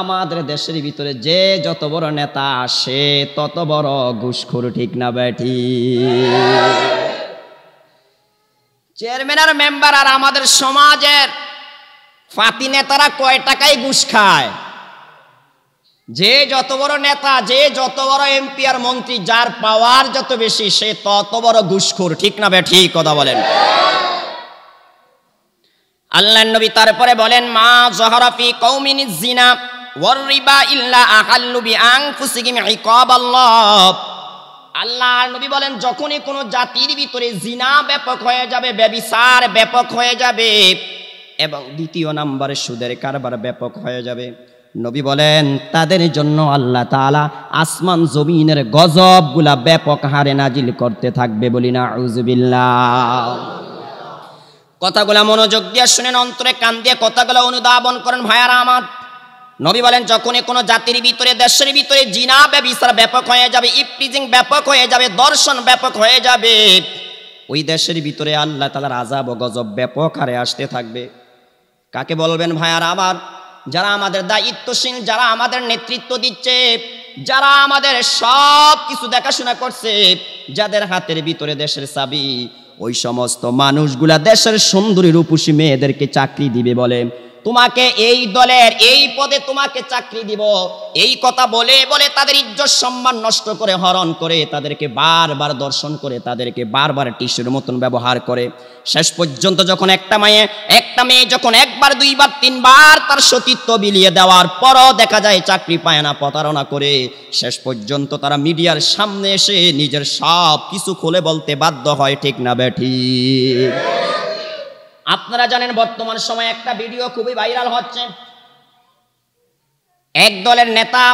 আমাদের দেশের ভিতরে যে যত বড় নেতা আসে তত বড় ঘুষখোর ঠিক না ব্যাটি চেয়ারম্যান আর মেম্বার আর আমাদের সমাজের ফাতি নেতারা কয় টাকায় ঘুষ খায় যে যত বড় নেতা যে যত বড় এমপি আর মন্ত্রী যার পাওয়ার যত বেশি সে তত বড় ঘুষখোর ঠিক না ব্যাটি কথা বলেন আল্লাহ নবী তারপরে বলেন মা জহরাফি কৌমিনী জিনা ওয়ারিবা নবী বলেন যখনই কোনো জাতির ভিতরে জিনা ব্যাপক হয়ে যাবে ব্যবিচার ব্যাপক হয়ে যাবে এবং দ্বিতীয় সুদের কারবার ব্যাপক হয়ে যাবে নবী বলেন তাদের জন্য আল্লাহ তালা আসমান জমিনের গজবগুলা ব্যাপক হারে নাজিল করতে থাকবে বলি না কথাগুলা মনোযোগ দিয়ে শুনেন অন্তরে কান দিয়ে কথাগুলো অনুধাবন করেন ভাইয়ারা আমার নবী বলেন যখনই কোনো জাতির ভিতরে দেশের ভিতরে জিনা ব্যবিচার ব্যাপক হয়ে যাবে ইপ্রিজিং ব্যাপক হয়ে যাবে দর্শন ব্যাপক হয়ে যাবে ওই দেশের ভিতরে আল্লাহ তালার আজাব ও গজব ব্যাপক হারে আসতে থাকবে কাকে বলবেন ভাই আর আবার যারা আমাদের দায়িত্বশীল যারা আমাদের নেতৃত্ব দিচ্ছে যারা আমাদের সব কিছু দেখাশোনা করছে যাদের হাতের ভিতরে দেশের চাবি ওই সমস্ত মানুষগুলা দেশের সুন্দরী রূপসী মেয়েদেরকে চাকরি দিবে বলে তোমাকে এই দলের এই পদে তোমাকে চাকরি দিব এই কথা বলে বলে তাদের ইজ্জত সম্মান নষ্ট করে হরণ করে তাদেরকে বারবার দর্শন করে তাদেরকে বারবার টিস্যুর মতন ব্যবহার করে শেষ পর্যন্ত যখন একটা মেয়ে একটা মেয়ে যখন একবার দুইবার তিনবার তার সতীত্ব বিলিয়ে দেওয়ার পরও দেখা যায় চাকরি পায় না প্রতারণা করে শেষ পর্যন্ত তারা মিডিয়ার সামনে এসে নিজের সব কিছু খুলে বলতে বাধ্য হয় ঠিক না ব্যাঠিক আপনারা জানেন বর্তমান সময় একটা ভিডিও খুবই ভাইরাল হচ্ছে এক দলের নেতা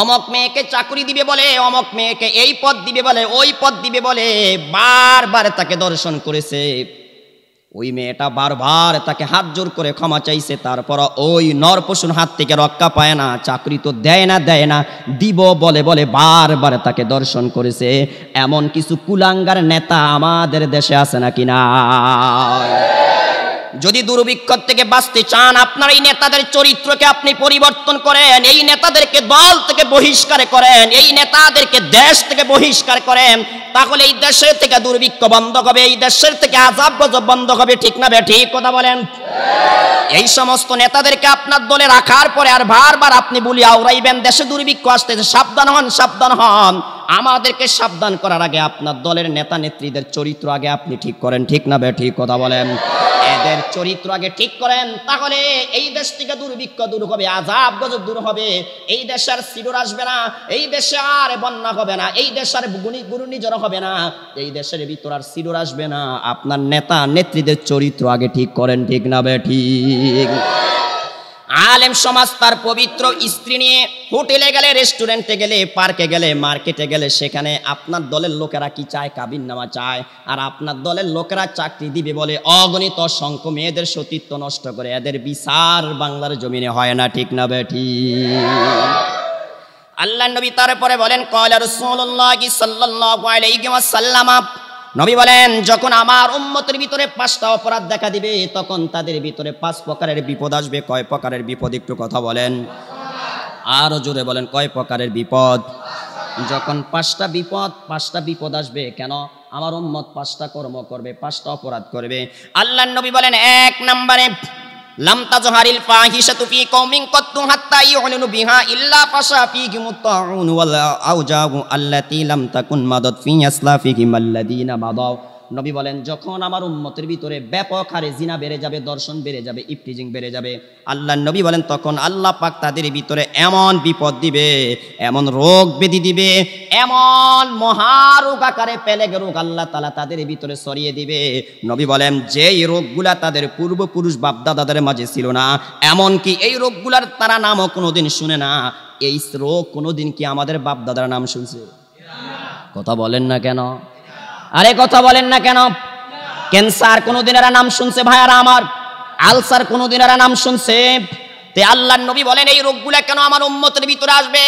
অমক মেয়েকে চাকরি দিবে বলে অমক মেয়েকে এই পদ দিবে বলে ওই পদ দিবে বলে বারবার তাকে দর্শন করেছে ওই মেয়েটা বারবার তাকে হাত জোর করে ক্ষমা চাইছে তারপর ওই নরপশুর হাত থেকে রক্ষা পায় না চাকরি তো দেয় না দেয় না দিব বলে বলে বারবার তাকে দর্শন করেছে এমন কিছু কুলাঙ্গার নেতা আমাদের দেশে আছে নাকি না যদি দুর্ভিক্ষ থেকে বাঁচতে চান আপনার এই নেতাদের চরিত্রকে আপনি পরিবর্তন করেন এই নেতাদেরকে দল থেকে বহিষ্কার করেন এই নেতাদেরকে দেশ থেকে বহিষ্কার করেন তাহলে এই দেশের থেকে দুর্ভিক্ষ বন্ধ হবে এই দেশের থেকে আজাব গজব বন্ধ হবে ঠিক না ঠিক কথা বলেন এই সমস্ত নেতাদেরকে আপনার দলে রাখার পরে আর বারবার আপনি বলি আওড়াইবেন দেশে দুর্ভিক্ষ আসতেছে সাবধান হন সাবধান হন আমাদেরকে সাবধান করার আগে আপনার দলের নেতা নেত্রীদের চরিত্র আগে আপনি ঠিক করেন ঠিক না ঠিক কথা বলেন মানুষের চরিত্র আগে ঠিক করেন তাহলে এই দেশ থেকে দুর্ভিক্ষ দূর হবে আজাব গজব দূর হবে এই দেশে আর সিডুর আসবে না এই দেশে আর বন্যা হবে না এই দেশে আর ঘূর্ণিঝড় হবে না এই দেশের ভিতর আর সিডুর আসবে না আপনার নেতা নেত্রীদের চরিত্র আগে ঠিক করেন ঠিক না বে ঠিক আলেম সমাজ তার পবিত্র স্ত্রী নিয়ে হোটেলে গেলে রেস্টুরেন্টে গেলে পার্কে গেলে মার্কেটে গেলে সেখানে আপনার দলের লোকেরা কি চায় কাবিন নামা চায় আর আপনার দলের লোকেরা চাকরি দিবে বলে অগণিত অসংখ্য মেয়েদের সতীত্ব নষ্ট করে এদের বিচার বাংলার জমিনে হয় না ঠিক না বেঠি আল্লাহ নবী তারপরে বলেন কয়লা রসুল্লাহ সাল্লাহ আলাইকুম সাল্লাম নবী বলেন যখন আমার উম্মতের ভিতরে পাঁচটা অপরাধ দেখা দিবে তখন তাদের ভিতরে পাঁচ প্রকারের বিপদ আসবে কয় প্রকারের বিপদ একটু কথা বলেন আরও জোরে বলেন কয় প্রকারের বিপদ যখন পাঁচটা বিপদ পাঁচটা বিপদ আসবে কেন আমার উম্মত পাঁচটা কর্ম করবে পাঁচটা অপরাধ করবে আল্লাহ নবী বলেন এক নম্বরে লাম তাজহারিল ফাহিশাতু ফি কওমিন কত্তু হাত্তা ইউনুনু বিহা ইল্লা ফাশা ফিহি মুত্তাউন ওয়াল আউজাউ আল্লাতি লাম তাকুন মাদাত ফি আসলাফিহিম আল্লাযিনা মাদাউ নবী বলেন যখন আমার উন্মতের ভিতরে ব্যাপক হারে জিনা বেড়ে যাবে দর্শন বেড়ে যাবে ইফটিজিং বেড়ে যাবে আল্লাহ নবী বলেন তখন আল্লাহ পাক তাদের ভিতরে এমন বিপদ দিবে এমন রোগ বেদি দিবে এমন মহারোগ আকারে পেলেগ রোগ আল্লাহ তালা তাদের ভিতরে সরিয়ে দিবে নবী বলেন যেই রোগগুলা তাদের পূর্বপুরুষ বাপদাদাদের মাঝে ছিল না এমন কি এই রোগগুলার তারা নামও কোনোদিন শুনে না এই রোগ কোনোদিন কি আমাদের বাপদাদার নাম শুনছে কথা বলেন না কেন আরে কথা বলেন না কেন ক্যান্সার কোনোদিন এরা নাম শুনছে ভাইয়ারা আমার আলসার কোনোদিন এরা নাম শুনছে তে আল্লাহ নবী বলেন এই রোগগুলো কেন আমার উম্মতের ভিতরে আসবে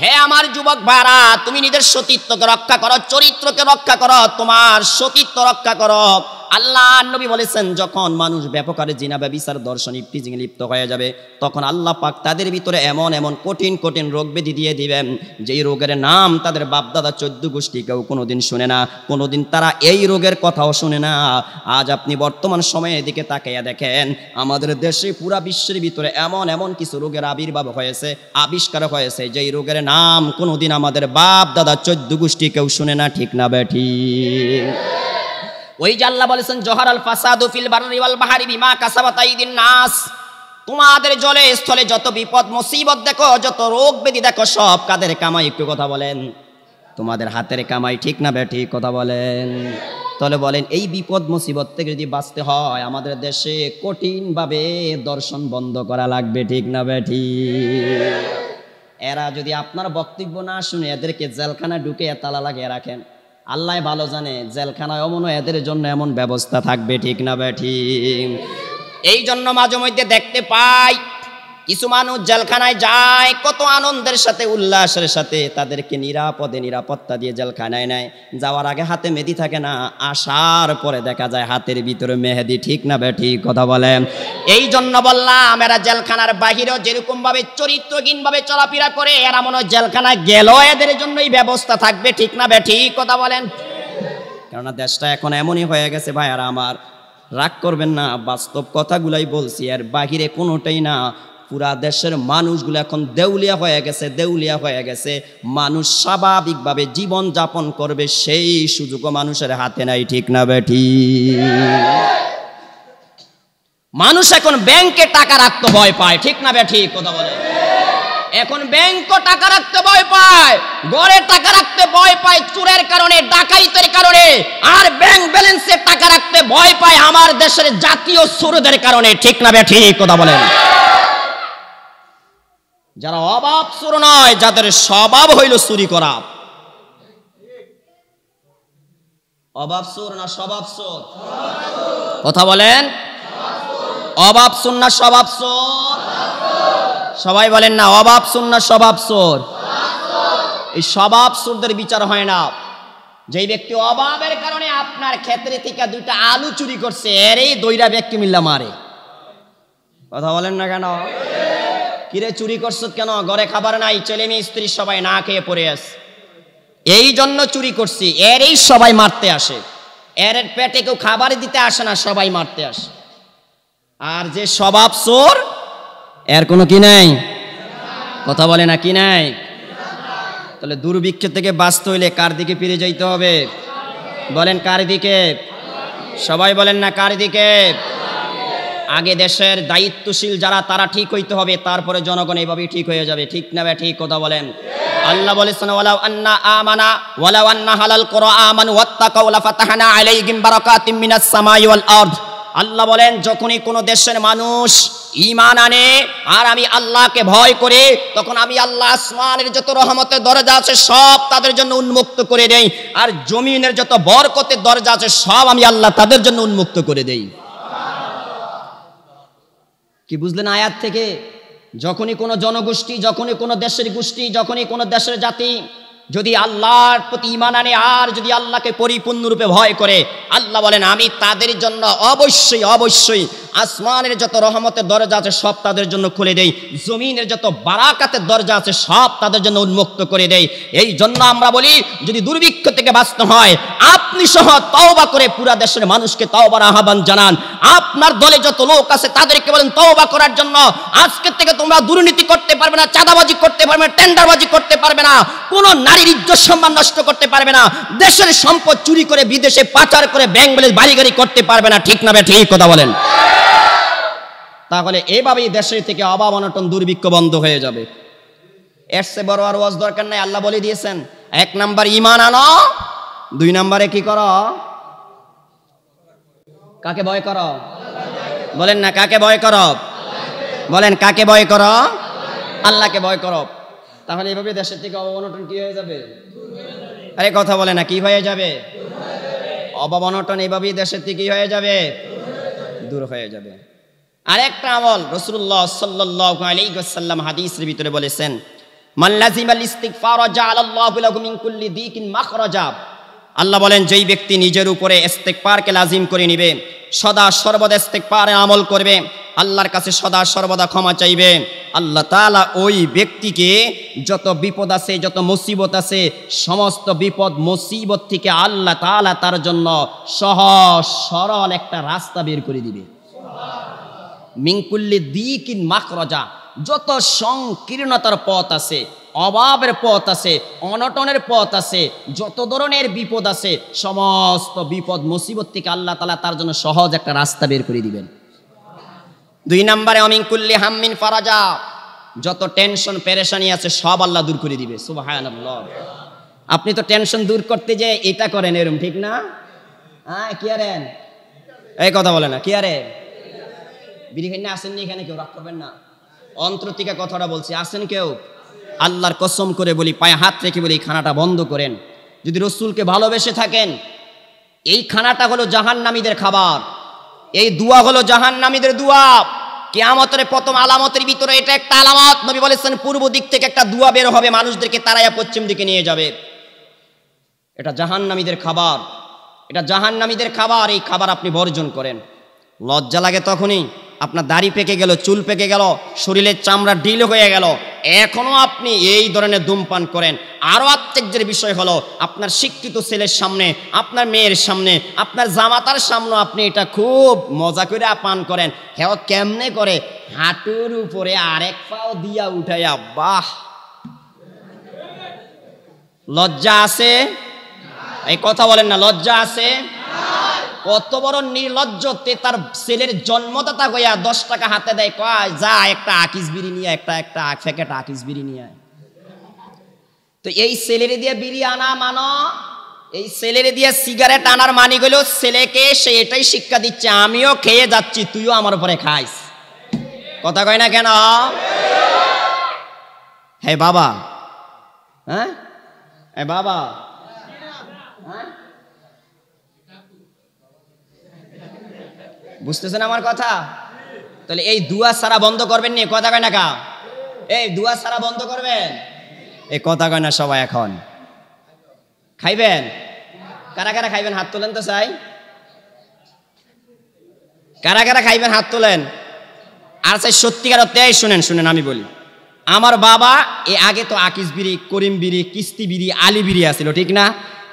হে আমার যুবক ভাড়া তুমি নিজের সতীত্বকে রক্ষা করো চরিত্রকে রক্ষা করো তোমার সতীত্ব রক্ষা করো আল্লাহ নবী বলেছেন যখন মানুষ ব্যাপকারে জিনা ব্যবিসার দর্শন ইফটিজিং লিপ্ত হয়ে যাবে তখন আল্লাহ পাক তাদের ভিতরে এমন এমন কঠিন কঠিন রোগ ব্যাধি দিয়ে দিবেন যেই রোগের নাম তাদের বাপদাদা চোদ্দ গোষ্ঠী কেউ কোনোদিন শুনে না কোনোদিন তারা এই রোগের কথাও শুনে না আজ আপনি বর্তমান সময়ে এদিকে তাকাইয়া দেখেন আমাদের দেশে পুরা বিশ্বের ভিতরে এমন এমন কিছু রোগের আবির্ভাব হয়েছে আবিষ্কার হয়েছে যেই রোগের নাম কোনোদিন আমাদের বাপ দাদা চোদ্দ গোষ্ঠী কেউ শুনে না ঠিক না ব্যাঠি ওই যে আল্লাহ বলেছেন জহারাল ফাসাদু ফিল বাররি ওয়াল বাহারি বিমা কাসাবাত আইদিন নাস তোমাদের জলে স্থলে যত বিপদ মুসিবত দেখো যত রোগ ব্যাধি দেখো সব কাদের কামাই একটু কথা বলেন তোমাদের হাতের কামাই ঠিক না ব্যাটি কথা বলেন তাহলে বলেন এই বিপদ মুসিবত থেকে যদি বাঁচতে হয় আমাদের দেশে কঠিনভাবে দর্শন বন্ধ করা লাগবে ঠিক না ব্যাটি এরা যদি আপনার বক্তব্য না শুনে এদেরকে জেলখানা ঢুকে তালা লাগিয়ে রাখেন আল্লাহ ভালো জানে জেলখানায় অমনও এদের জন্য এমন ব্যবস্থা থাকবে ঠিক না ব্যাঠিক এই জন্য মাঝে মধ্যে দেখতে পাই কিছু মানুষ জেলখানায় যায় কত আনন্দের সাথে উল্লাসের সাথে তাদেরকে নিরাপদে নিরাপত্তা দিয়ে জেলখানায় নেয় যাওয়ার আগে হাতে মেহেদি থাকে না আসার পরে দেখা যায় হাতের ভিতরে মেহেদি ঠিক না বে ঠিক কথা বলেন এই জন্য বললাম এরা জেলখানার ভাবে যেরকমভাবে চরিত্রহীনভাবে চলাফেরা করে এরা মনে হয় জেলখানায় গেল এদের জন্যই ব্যবস্থা থাকবে ঠিক না বে ঠিক কথা বলেন কেননা দেশটা এখন এমনই হয়ে গেছে ভাই আর আমার রাগ করবেন না বাস্তব কথাগুলাই বলছি আর বাহিরে কোনোটাই না পুরা দেশের মানুষগুলো এখন দেউলিয়া হয়ে গেছে দেউলিয়া হয়ে গেছে মানুষ স্বাভাবিকভাবে জীবন যাপন করবে সেই সুযোগও মানুষের হাতে নাই ঠিক না বেঠি মানুষ এখন ব্যাংকে টাকা রাখতে ভয় পায় ঠিক না বেঠি কথা বলে এখন ব্যাংক টাকা রাখতে ভয় পায় গড়ে টাকা রাখতে ভয় পায় চুরের কারণে ডাকাইতের কারণে আর ব্যাংক ব্যালেন্সে টাকা রাখতে ভয় পায় আমার দেশের জাতীয় সুরদের কারণে ঠিক না বেঠি কথা বলেন যারা অভাব চোর নয় যাদের স্বভাব হইল চুরি করা অভাব চোর না স্বভাব চোর কথা বলেন অবাব চোর না স্বভাব চোর সবাই বলেন না অভাব চোর না স্বভাব চোর এই স্বভাব চোরদের বিচার হয় না যেই ব্যক্তি অভাবের কারণে আপনার ক্ষেত্রে থেকে দুইটা আলু চুরি করছে এর এই দইরা ব্যক্তি মিল্লা মারে কথা বলেন না কেন কিরে চুরি করছো কেন ঘরে খাবার নাই ছেলে মেয়ে স্ত্রী সবাই না খেয়ে পড়ে আস এই জন্য চুরি করছি এরই সবাই মারতে আসে এর পেটে কেউ খাবার দিতে আসে না সবাই মারতে আসে আর যে স্বভাব চোর এর কোনো কি নাই কথা বলে না কি নাই তাহলে দুর্ভিক্ষ থেকে বাঁচতে হইলে কার দিকে ফিরে যাইতে হবে বলেন কার দিকে সবাই বলেন না কার দিকে আগে দেশের দায়িত্বশীল যারা তারা ঠিক হইতে হবে তারপরে জনগণ এইভাবে ঠিক হয়ে যাবে ঠিক না ঠিক কথা বলেন আল্লাহ বলেছেন ওয়ালাউ আন্না আমানা ওয়ালাউ আন্না হালাল করো আমান ওয়াত্তাকাউ লাফাতাহনা আলাইহিম বারাকাতিম মিনাস সামাই ওয়াল আরদ আল্লাহ বলেন যখনই কোনো দেশের মানুষ ইমান আনে আর আমি আল্লাহকে ভয় করে তখন আমি আল্লাহ আসমানের যত রহমতের দরজা আছে সব তাদের জন্য উন্মুক্ত করে দেই আর জমিনের যত বরকতের দরজা আছে সব আমি আল্লাহ তাদের জন্য উন্মুক্ত করে দেই কি বুঝলেন আয়াত থেকে যখনই কোনো জনগোষ্ঠী যখনই কোনো দেশের গোষ্ঠী যখনই কোনো দেশের জাতি যদি আল্লাহর প্রতি ইমান আনে আর যদি আল্লাহকে পরিপূর্ণরূপে ভয় করে আল্লাহ বলেন আমি তাদের জন্য অবশ্যই অবশ্যই আসমানের যত রহমতের দরজা আছে সব তাদের জন্য খুলে দেই জমিনের যত বারাকাতের দরজা আছে সব তাদের জন্য উন্মুক্ত করে দেই এই জন্য আমরা বলি যদি দুর্ভিক্ষ থেকে বাঁচতে হয় আপনি সহ তওবা করে পুরা দেশের মানুষকে তওবার আহ্বান জানান আপনার দলে যত লোক আছে তাদেরকে বলেন তওবা করার জন্য আজকের থেকে তোমরা দুর্নীতি করতে পারবে না চাঁদাবাজি করতে পারবে না টেন্ডারবাজি করতে পারবে না কোনো নারীর ইজ্জত সম্মান নষ্ট করতে পারবে না দেশের সম্পদ চুরি করে বিদেশে পাচার করে ব্যাংক বলে বাড়ি গাড়ি করতে পারবে না ঠিক না ঠিক কথা বলেন তাহলে এভাবেই দেশের থেকে অভাব অনটন দুর্ভিক্ষ বন্ধ হয়ে যাবে এসছে সে বড় আর ওয়াজ দরকার নাই আল্লাহ বলে দিয়েছেন এক নাম্বার ইমান আনো দুই নাম্বারে কি করো কাকে ভয় করো বলেন না কাকে ভয় করো বলেন কাকে ভয় করো আল্লাহকে ভয় করো তাহলে এভাবে দেশের থেকে অভাব অনটন কি হয়ে যাবে আরে কথা বলে না কি হয়ে যাবে অভাব অনটন এভাবেই দেশের থেকে কি হয়ে যাবে দূর হয়ে যাবে আরেকটা আমল রসুল্লাহ সাল্লাহ আলাইসাল্লাম হাদিসের ভিতরে বলেছেন আল্লাহ বলেন যেই ব্যক্তি নিজের উপরে পারকে লাজিম করে নিবে সদা সর্বদা পারে আমল করবে আল্লাহর কাছে সদা সর্বদা ক্ষমা চাইবে আল্লাহ তালা ওই ব্যক্তিকে যত বিপদ আছে যত মুসিবত আছে সমস্ত বিপদ মুসিবত থেকে আল্লাহ তালা তার জন্য সহজ সরল একটা রাস্তা বের করে দিবে মিঙ্কুল্লি দিকিন মাকরজা যত সংকীর্ণতার পথ আছে অভাবের পথ আছে অনটনের পথ আছে যত ধরনের বিপদ আছে সমস্ত বিপদ মুসিবত থেকে আল্লাহ তালা তার জন্য সহজ একটা রাস্তা বের করে দিবেন দুই নম্বরে অমিঙ্কুল্লি হাম্মিন ফারাজা যত টেনশন পেরেশানি আছে সব আল্লাহ দূর করে দিবে সুবাহান আপনি তো টেনশন দূর করতে যে এটা করেন এরম ঠিক না হ্যাঁ কি আরেন এই কথা বলে না কি আরেন আসেন আসেননি এখানে কেউ রাগ করবেন না অন্তর্তিকা কথাটা বলছি আসেন কেউ আল্লাহর কসম করে বলি পায়ে হাত রেখে বলি খানাটা বন্ধ করেন যদি রসুলকে ভালোবেসে থাকেন এই খানাটা হলো নামীদের খাবার এই দুয়া হলো নামীদের দুয়া কেয়ামতের প্রথম আলামতের ভিতরে এটা একটা আলামত নবী বলেছেন পূর্ব দিক থেকে একটা দুয়া বের হবে মানুষদেরকে তারাইয়া পশ্চিম দিকে নিয়ে যাবে এটা নামীদের খাবার এটা নামীদের খাবার এই খাবার আপনি বর্জন করেন লজ্জা লাগে তখনই আপনার দাড়ি পেকে গেল চুল পেকে গেল শরীরের চামড়া ডিল হয়ে গেল এখনও আপনি এই ধরনের ধূমপান করেন আরও আশ্চর্যের বিষয় হলো আপনার শিক্ষিত ছেলের সামনে আপনার মেয়ের সামনে আপনার জামাতার সামনে আপনি এটা খুব মজা করে পান করেন হ্যাঁ কেমনে করে হাঁটুর উপরে আরেক পাও দিয়া উঠাইয়া বাহ লজ্জা আছে এই কথা বলেন না লজ্জা আছে কত বড় নির্লজ্জতে তার ছেলের জন্মদাতা গয়া দশ টাকা হাতে দেয় কয় যা একটা আকিস বিড়ি নিয়ে একটা একটা প্যাকেট আকিস বিড়ি নিয়ে তো এই ছেলের দিয়ে বিড়ি আনা মানো এই ছেলের দিয়ে সিগারেট আনার মানি গেল ছেলেকে সে এটাই শিক্ষা দিচ্ছে আমিও খেয়ে যাচ্ছি তুইও আমার উপরে খাইস কথা কয় না কেন হ্যাঁ বাবা হ্যাঁ হ্যাঁ বাবা হ্যাঁ বুঝতেছেন আমার কথা তাহলে এই দুয়া সারা বন্ধ করবেন নি কথা কয় না কা এই দুয়া সারা বন্ধ করবেন এই কথা কয় না সবাই এখন খাইবেন কারা কারা খাইবেন হাত তোলেন তো চাই কারা কারা খাইবেন হাত তোলেন আর চাই সত্যিকার অর্থেই শুনেন শুনেন আমি বলি আমার বাবা এ আগে তো আকিস বিড়ি করিম বিড়ি কিস্তি বিড়ি আলি বিড়ি আসিল ঠিক না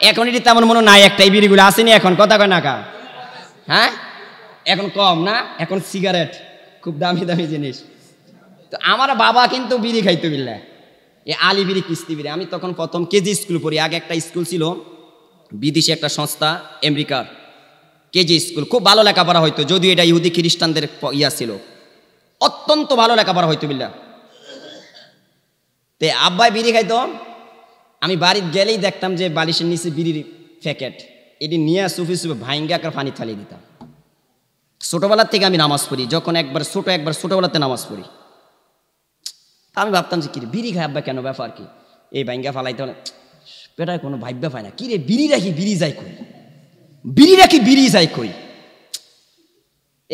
এখন এটি তেমন মনে নাই একটাই বিড়িগুলো আসেনি এখন কথা কয় না কা হ্যাঁ এখন কম না এখন সিগারেট খুব দামি দামি জিনিস তো আমার বাবা কিন্তু বিড়ি খাইতে বিল্লা এ আলি বিড়ি কিস্তি বিড়ি আমি তখন প্রথম কেজি স্কুল পড়ি আগে একটা স্কুল ছিল বিদেশি একটা সংস্থা আমেরিকার কেজি স্কুল খুব ভালো লেখাপড়া হইতো যদিও এটা ইহুদি খ্রিস্টানদের ইয়া ছিল অত্যন্ত ভালো লেখাপড়া হইতো বিল্লা তে আব্বাই বিড়ি খাইতো আমি বাড়ির গেলেই দেখতাম যে বালিশের নিচে বিড়ির প্যাকেট এটি নিয়ে সুফি সুফি ভাইঙ্গা করে পানি থালিয়ে দিতাম ছোটোবেলার থেকে আমি নামাজ পড়ি যখন একবার ছোটো একবার ছোটোবেলাতে নামাজ পড়ি আমি ভাবতাম যে কিরে বিড়ি খাই আব্বা কেন ব্যাপার কি এই ব্যাঙ্গা ফালাইতে হলে বেটায় কোনো ভাব্য পায় না কিরে বিড়ি রাখি বিড়ি যাই কই বিড়ি রাখি বিড়ি যাই কই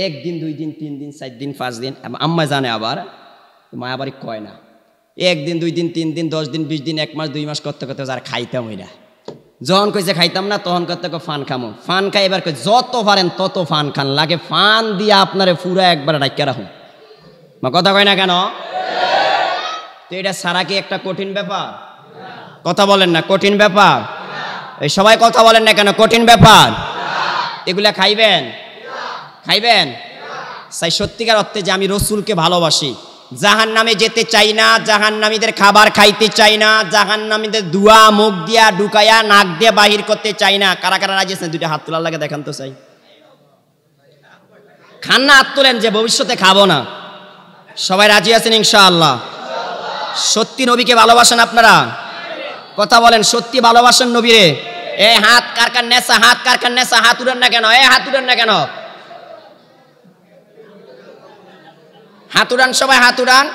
একদিন দুই দিন তিন দিন চার দিন পাঁচ দিন আম্মা জানে আবার মা আবার কয় না একদিন দুই দিন তিন দিন দশ দিন বিশ দিন এক মাস দুই মাস করতে করতে যার খাইতাম না যখন কইছে খাইতাম না তখন করতে ফান খামো ফান খাই এবার কই যত পারেন তত ফান খান লাগে ফান দিয়ে আপনারে পুরা একবার ডাক্কা রাখুন মা কথা কয় না কেন তো এটা সারা কি একটা কঠিন ব্যাপার কথা বলেন না কঠিন ব্যাপার এই সবাই কথা বলেন না কেন কঠিন ব্যাপার এগুলা খাইবেন খাইবেন সাই সত্যিকার অর্থে যে আমি রসুলকে ভালোবাসি জাহান নামে যেতে চাই না জাহান নামীদের খাবার খাইতে চাই না জাহান নামীদের দুয়া মুখ দিয়া ঢুকাইয়া নাক দিয়ে বাহির করতে চাই না কারা কারা রাজি আছেন দুইটা হাত তোলার লাগে দেখান তো চাই খান না হাত তোলেন যে ভবিষ্যতে খাবো না সবাই রাজি আছেন আল্লাহ সত্যি নবীকে ভালোবাসেন আপনারা কথা বলেন সত্যি ভালোবাসেন নবীরে এ হাত কার কার নেশা হাত কার কার নেশা হাত উড়েন না কেন এ হাত উড়েন না কেন হাতুড়ান সবাই হাতুড়ান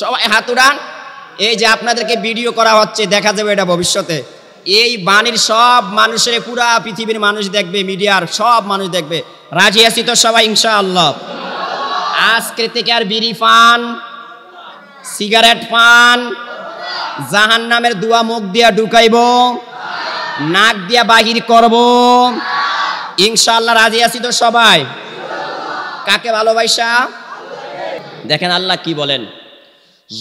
সবাই হাতুড়ান এই যে আপনাদেরকে ভিডিও করা হচ্ছে দেখা যাবে এটা ভবিষ্যতে এই বাণীর সব মানুষের পুরা পৃথিবীর মানুষ দেখবে মিডিয়ার সব মানুষ দেখবে রাজি আছি তো সবাই ইনশা আল্লাহ আজকে থেকে আর বিড়ি পান সিগারেট পান জাহান নামের দুয়া মুখ দিয়া ঢুকাইব নাক দিয়া বাহির করব ইনশাল্লাহ রাজি আছি তো সবাই কাকে ভালোবাসা দেখেন আল্লাহ কি বলেন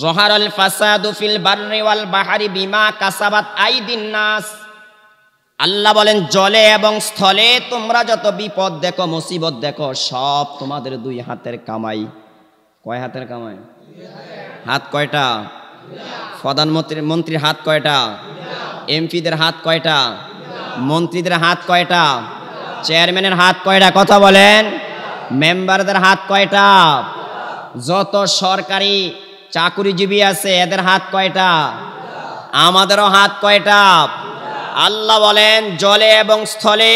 জহারল ফাসাদু ফিল বাররি ওয়াল বাহারি বিমা কাসাবাত আইদিন নাস আল্লাহ বলেন জলে এবং স্থলে তোমরা যত বিপদ দেখো মুসিবত দেখো সব তোমাদের দুই হাতের কামাই কয় হাতের কামাই হাত কয়টা প্রধানমন্ত্রী মন্ত্রীর হাত কয়টা এমপিদের হাত কয়টা মন্ত্রীদের হাত কয়টা চেয়ারম্যানের হাত কয়টা কথা বলেন মেম্বারদের হাত কয়টা যত সরকারি চাকুরিজীবী আছে এদের হাত কয়টা আমাদেরও হাত কয়টা আল্লাহ বলেন জলে এবং স্থলে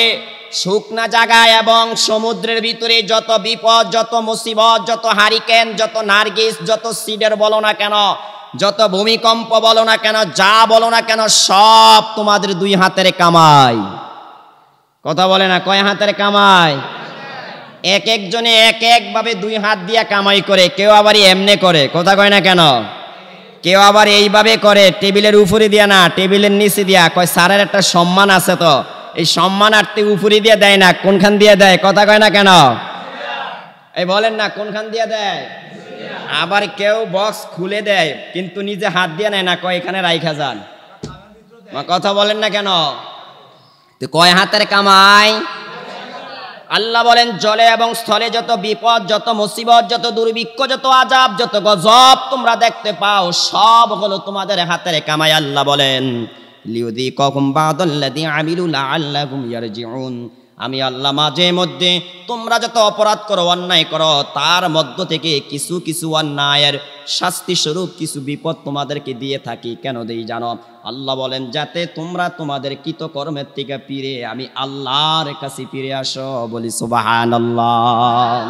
শুকনা জায়গায় এবং সমুদ্রের ভিতরে যত বিপদ যত মুসিবত যত হারিকেন যত নার্গিস যত সিডের বলো না কেন যত ভূমিকম্প বলো না কেন যা বলো না কেন সব তোমাদের দুই হাতের কামাই কথা বলে না কয় হাতের কামায় এক একজনে এক একভাবে দুই হাত দিয়া কামাই করে কেউ আবার এমনে করে কথা কয় না কেন কেউ আবার এইভাবে করে টেবিলের উপরে দিয়া না টেবিলের নিচে দিয়া কয় স্যারের একটা সম্মান আছে তো এই সম্মানার্থে উপরে দিয়ে দেয় না কোনখান দিয়ে দেয় কথা কয় না কেন এই বলেন না কোনখান দিয়ে দেয় আবার কেউ বক্স খুলে দেয় কিন্তু নিজে হাত দিয়ে নেয় না কয় এখানে রাইখা যান কথা বলেন না কেন কয় হাতের কামাই আল্লাহ বলেন জলে এবং স্থলে যত বিপদ যত মুসিবত যত দুর্ভিক্ষ যত আজাব যত গজব তোমরা দেখতে পাও সব হলো তোমাদের হাতের কামাই আল্লাহ বলেন লিউদি কখন বাদল্লাদি আমিরুল আল্লাহ আমি আল্লাহ মাঝে মধ্যে তোমরা যত অপরাধ করো অন্যায় করো তার মধ্য থেকে কিছু কিছু অন্যায়ের শাস্তি স্বরূপ কিছু বিপদ তোমাদেরকে দিয়ে থাকি কেন দেই জানো আল্লাহ বলেন যাতে তোমরা তোমাদের কৃতকর্মের থেকে ফিরে আমি আল্লাহর কাছে ফিরে আসো বলি সুবাহান আল্লাহ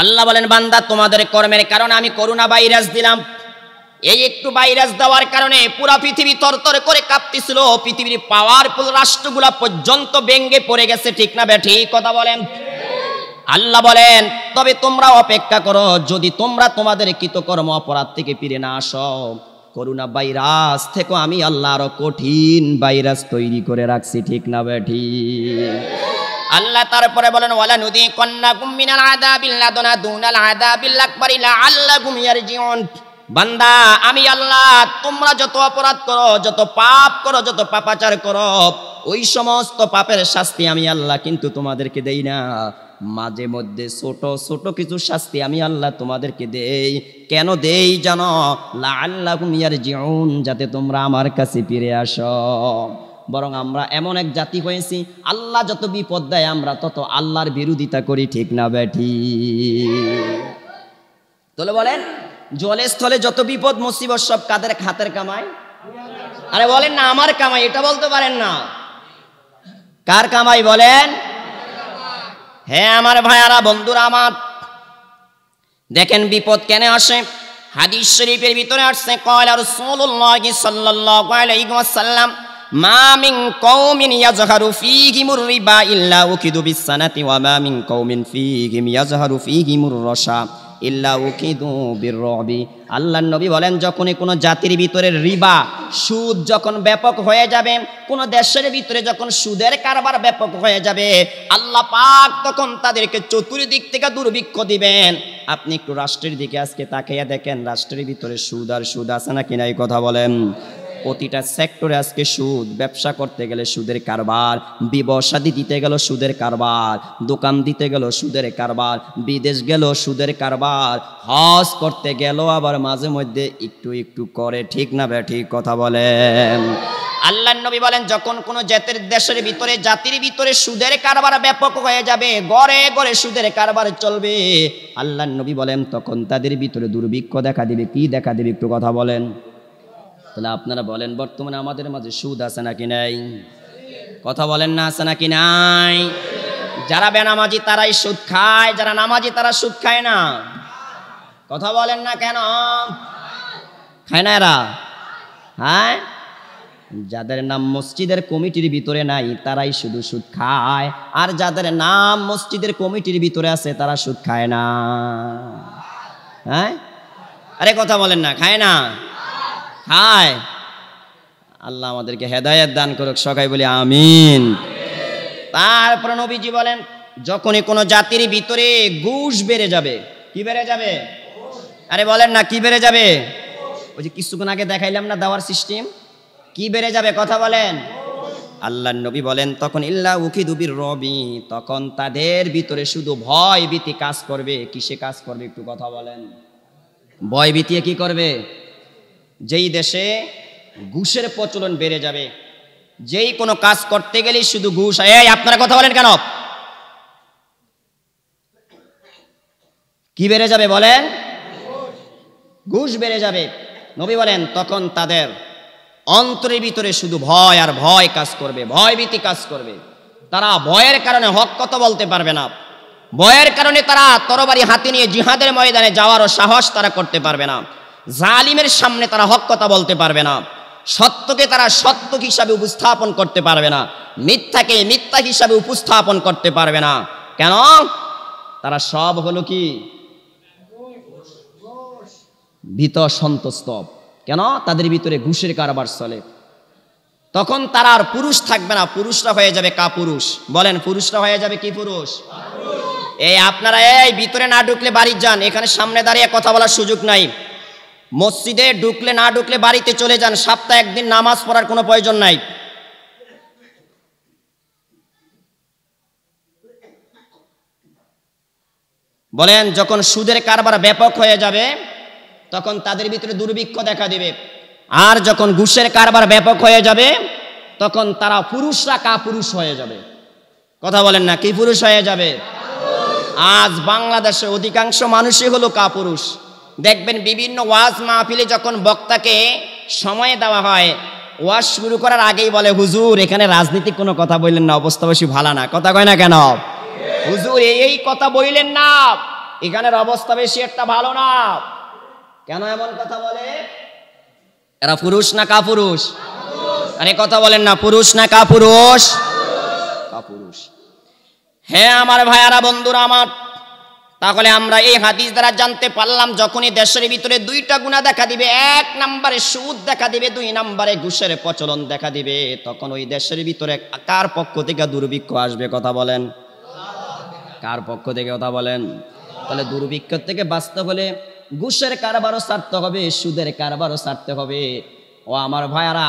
আল্লাহ বলেন বান্দা তোমাদের কর্মের কারণে আমি করুণা ভাইরাস দিলাম এই একটু ভাইরাস দেওয়ার কারণে পুরা পৃথিবী তরতর করে কাঁপতেছিল পৃথিবীর পাওয়ারফুল রাষ্ট্রগুলা পর্যন্ত ব্যঙ্গে পড়ে গেছে ঠিক না ব্যাঠি কথা বলেন আল্লাহ বলেন তবে তোমরা অপেক্ষা করো যদি তোমরা তোমাদের কৃতকর্ম অপরাধ থেকে ফিরে না আসো করোনা ভাইরাস থেকে আমি আল্লাহ আরো কঠিন ভাইরাস তৈরি করে রাখছি ঠিক না ব্যাঠি আল্লাহ তারপরে বলেন ওয়ালা নদী কন্যা গুমিনাল আদা বিল্লা দোনা দুনাল আদা পারিলা আল্লাহ গুমিয়ার জীবন বান্দা আমি আল্লাহ তোমরা যত অপরাধ করো যত পাপ করো যত পাপাচার করো ওই সমস্ত পাপের শাস্তি আমি আল্লাহ কিন্তু তোমাদেরকে দেই না মাঝে মধ্যে ছোট ছোট কিছু শাস্তি আমি আল্লাহ তোমাদেরকে দেই কেন দেই জানো আল্লাহ মিয়ার জিউন যাতে তোমরা আমার কাছে ফিরে আসো বরং আমরা এমন এক জাতি হয়েছি আল্লাহ যত বিপদ দেয় আমরা তত আল্লাহর বিরোধিতা করি ঠিক না ব্যাঠি তোলে বলেন জলে স্থলে যত বিপদ মুসিবত সব কাদের হাতের কামাই আরে বলেন না আমার কামাই এটা বলতে পারেন না কার কামাই বলেন হ্যাঁ আমার ভাইয়ারা বন্ধুরা আমার দেখেন বিপদ কেন আসে হাদিস শরীফের ভিতরে আসছে কয়লা রসুল্লাহ সাল্লাল্লাহু আলাইহি ওয়াসাল্লাম মা মিন কওমিন ইয়াজহারু ফীহিমুর রিবা ইল্লা উকিদু বিসানাতি ওয়া মা মিন কওমিন ফীহিম ইয়াজহারু গিমুর রাশা ইল্লা উকিদু বিরবি আল্লাহ নবী বলেন যখনই কোনো জাতির ভিতরে রিবা সুদ যখন ব্যাপক হয়ে যাবে কোনো দেশের ভিতরে যখন সুদের কারবার ব্যাপক হয়ে যাবে আল্লাহ পাক তখন তাদেরকে চতুর্দিক থেকে দুর্ভিক্ষ দিবেন আপনি একটু রাষ্ট্রের দিকে আজকে তাকাইয়া দেখেন রাষ্ট্রের ভিতরে সুদ আর সুদ আছে নাকি কিনা এই কথা বলেন প্রতিটা সেক্টরে আজকে সুদ ব্যবসা করতে গেলে সুদের কারবার বিবসাদি দিতে গেল সুদের কারবার দোকান দিতে গেল সুদের কারবার বিদেশ গেল সুদের কারবার হজ করতে গেল আবার মাঝে মধ্যে একটু একটু করে ঠিক না ব্যা ঠিক কথা বলেন আল্লাহ নবী বলেন যখন কোন জাতির দেশের ভিতরে জাতির ভিতরে সুদের কারবার ব্যাপক হয়ে যাবে গড়ে গড়ে সুদের কারবার চলবে আল্লাহ নবী বলেন তখন তাদের ভিতরে দুর্ভিক্ষ দেখা দিবে কি দেখা দিবে একটু কথা বলেন তাহলে আপনারা বলেন বর্তমানে আমাদের মাঝে সুদ আছে নাকি নাই কথা বলেন না আছে নাকি নাই যারা বেনামাজি তারাই সুদ খায় যারা নামাজি তারা সুদ খায় না কথা বলেন না কেন খায় না এরা হ্যাঁ যাদের নাম মসজিদের কমিটির ভিতরে নাই তারাই শুধু সুদ খায় আর যাদের নাম মসজিদের কমিটির ভিতরে আছে তারা সুদ খায় না হ্যাঁ আরে কথা বলেন না খায় না খায় আল্লাহ আমাদেরকে হেদায়ত দান করুক সকাই বলি আমিন তারপর নবীজি বলেন যখনই কোনো জাতির ভিতরে ঘুষ বেড়ে যাবে কি বেড়ে যাবে আরে বলেন না কি বেড়ে যাবে ওই যে কিছুক্ষণ আগে দেখাইলাম না দাওয়ার সিস্টেম কি বেড়ে যাবে কথা বলেন আল্লাহ নবী বলেন তখন ইল্লা উকি দুবির রবি তখন তাদের ভিতরে শুধু ভয় ভীতি কাজ করবে কিসে কাজ করবে একটু কথা বলেন ভয় ভীতি কি করবে যেই দেশে ঘুষের প্রচলন বেড়ে যাবে যেই কোনো কাজ করতে গেলে শুধু ঘুষ এই আপনারা কথা বলেন কেন কি বেড়ে যাবে বলেন ঘুষ বেড়ে যাবে নবী বলেন তখন তাদের অন্তরের ভিতরে শুধু ভয় আর ভয় কাজ করবে ভয় ভীতি কাজ করবে তারা ভয়ের কারণে হক কত বলতে পারবে না ভয়ের কারণে তারা তরবারি হাতে নিয়ে জিহাদের ময়দানে যাওয়ারও সাহস তারা করতে পারবে না জালিমের সামনে তারা হক কথা বলতে পারবে না সত্যকে তারা সত্য হিসাবে উপস্থাপন করতে পারবে না মিথ্যাকে মিথ্যা হিসাবে উপস্থাপন করতে পারবে না কেন তারা সব হলো কি ভীত সন্তস্ত কেন তাদের ভিতরে ঘুষের কারবার চলে তখন তারা আর পুরুষ থাকবে না পুরুষরা হয়ে যাবে কাপুরুষ বলেন পুরুষরা হয়ে যাবে কি পুরুষ এই আপনারা এই ভিতরে না ঢুকলে বাড়ির যান এখানে সামনে দাঁড়িয়ে কথা বলার সুযোগ নাই মসজিদে ঢুকলে না ঢুকলে বাড়িতে চলে যান সপ্তাহে একদিন নামাজ পড়ার কোনো প্রয়োজন নাই বলেন যখন সুদের কারবার ব্যাপক হয়ে যাবে তখন তাদের ভিতরে দুর্ভিক্ষ দেখা দেবে আর যখন ঘুষের কারবার ব্যাপক হয়ে যাবে তখন তারা পুরুষরা কা পুরুষ হয়ে যাবে কথা বলেন না কি পুরুষ হয়ে যাবে আজ বাংলাদেশে অধিকাংশ মানুষই হলো কা পুরুষ দেখবেন বিভিন্ন ওয়াজ মাহফিলে যখন বক্তাকে সময় দেওয়া হয় ওয়াজ শুরু করার আগেই বলে হুজুর এখানে রাজনীতি কোনো কথা বললেন না অবস্থা বেশি ভালো না কথা কয় না কেন হুজুর এই কথা বললেন না এখানের অবস্থা বেশি একটা ভালো না কেন এমন কথা বলে এরা পুরুষ না কাপুরুষ আরে কথা বলেন না পুরুষ না কাপুরুষ কাপুরুষ হ্যাঁ আমার ভাইয়ারা বন্ধুরা আমার তাহলে আমরা এই হাদিস দ্বারা জানতে পারলাম যখনই দেশের ভিতরে দুইটা গুণা দেখা দিবে এক নম্বরে সুদ দেখা দিবে দুই নম্বরে ঘুষের প্রচলন দেখা দিবে তখন ওই দেশের ভিতরে কার পক্ষ থেকে দুর্ভিক্ষ আসবে কথা বলেন কার পক্ষ থেকে কথা বলেন তাহলে দুর্ভিক্ষ থেকে বাঁচতে হলে ঘুষের কারবারও সারতে হবে সুদের কারবারও সারতে হবে ও আমার ভাইয়ারা